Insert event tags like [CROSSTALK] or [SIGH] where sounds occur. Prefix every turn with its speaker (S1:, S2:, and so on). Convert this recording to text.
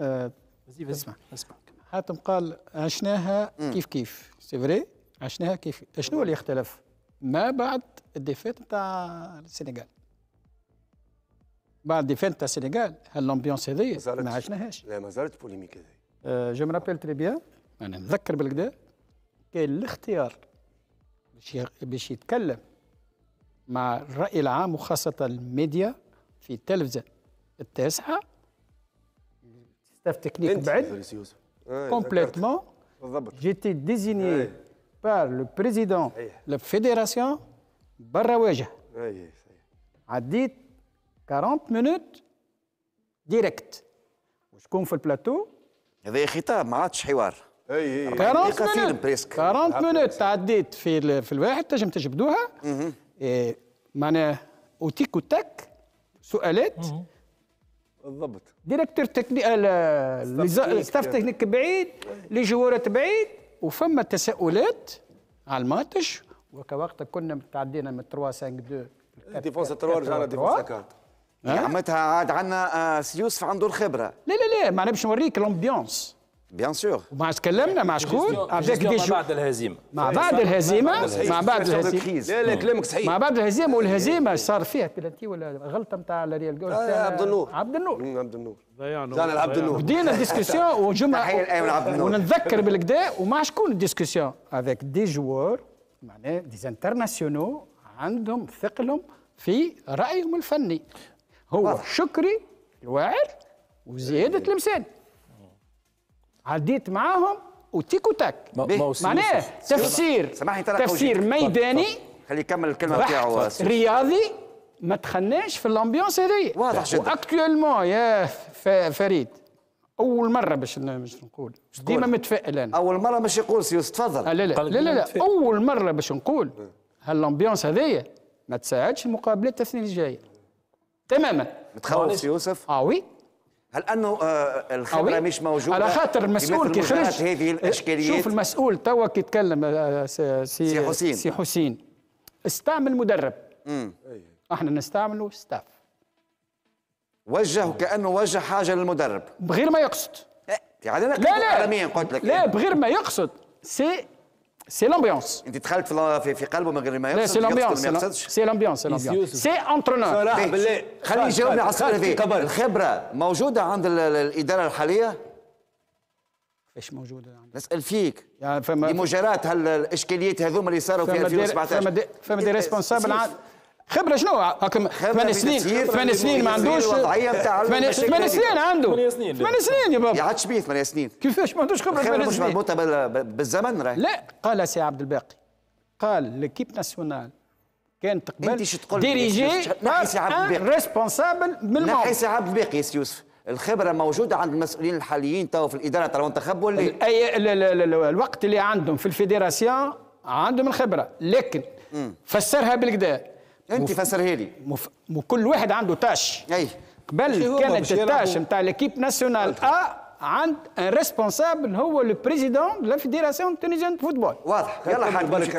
S1: آه اسمع اسمع حاتم قال عشناها كيف كيف سي فري عشناها كيف شنو اللي اختلف ما بعد الديفيت نتاع السنغال بعد ديفيت نتاع السنغال هل لومبيونس ما عشناهاش لا ما زالت بوليميك هذي آه جو مرابيل تري بيان انا نذكر بالكدا كان الاختيار باش باش يتكلم مع الراي العام وخاصه الميديا في التلفزه التاسعه ستاف تكنيك بعد كومبليتمون جيتي ديزيني بار لو بريزيدون فيدراسيون برا واجه عديت 40 مينوت ديريكت وشكون في البلاتو هذا خطاب ما عادش حوار اي اي 40 بريسك 40 مينوت عديت في في الواحد تنجم تجبدوها معناه اوتيك وتك سؤالات بالضبط ديريكتور آه، تكنيك ستاف يعني. تكنيك بعيد لجوارات بعيد وفما تساؤلات على الماتش وكوقت كنا متعدينا من 3 5 2 ديفونس 3 رجعنا ديفونس 4 معناتها يعني عاد عندنا آه، سيوسف عنده الخبره لا لا لا معناها باش نوريك لومبيونس بيان سور مع تكلمنا مع يعني شكون افيك دي بعد الهزيمه مع بعد الهزيمه مع بعد الهزيمه لا لا كلامك صحيح مع بعد الهزيمه والهزيمه صار فيها بلانتي ولا غلطه نتاع ريال جول آه، عبد النور عبد النور عبد النور ضيعنا عبد النور بدينا ديسكسيون [LAUGHS] وجمعه ونتذكر بالكدا ومع شكون الديسكسيون افيك دي جوار معناه دي انترناسيونو عندهم ثقلهم في رايهم الفني هو شكري الواعر وزياده المساد إيه. عديت معاهم وتيك وتاك معناه تفسير تفسير ميداني خليه يكمل الكلمه نتاعو رياضي ما تخناش في الامبيونس هذيا واضح جدا واكتوالمون يا فريد اول مره باش باش نقول ديما متفائل انا اول مره باش يقول سيوس تفضل لا لا لا, لا, لا. اول مره باش نقول هالامبيونس هذيا ما تساعدش المقابلات الثانيه الجايه تماما متخوف يوسف اه وي هل انه آه، الخبره مش موجوده على خاطر المسؤول كي خرج هذه الاشكاليات شوف المسؤول توا كي تكلم آه، سي, سي حسين سي حسين استعمل مدرب مم. احنا نستعمله ستاف وجه كانه وجه حاجه للمدرب بغير ما يقصد إيه، يعني انا لا لا قلت لك لا إيه. بغير ما يقصد سي سي لامبيونس انت دخلت في في قلبه من غير ما يقصد لا سي لامبيونس سي لامبيونس سي لامبيونس سي انترونور صراحه بالله خليني يجاوبني على السؤال هذا الخبره موجوده عند الاداره الحاليه؟ ايش موجوده يعني نسال فيك يعني فما لمجاراه هالاشكاليات هذوما اللي صاروا في 2017 فما دي ريسبونسابل خبره شنو هاكم ثمان سنين ثمان سنين ما عندوش ثمان سنين عنده ثمان سنين سنين يا بابا يعادش بيه ثمان سنين كيفاش ما عندوش خبره ثمان مش مربوطه بالزمن راهي لا قال سي عبد الباقي قال ليكيب ناسيونال كانت قبل انت تقول ديريجي سي عبد الباقي ريسبونسابل من الموقف سي عبد الباقي سي يوسف الخبره موجوده عند المسؤولين الحاليين تو في الاداره ترى المنتخب ولا أي الوقت اللي عندهم في الفيدراسيون عندهم الخبره لكن فسرها بالكدا انت فسرها لي مف... كل واحد عنده تاش اي قبل كانت التاش نتاع ليكيب ناسيونال ا عند ان ريسبونسابل هو لو بريزيدون دو لا فيديراسيون تونيزيان فوتبول واضح يلا حاج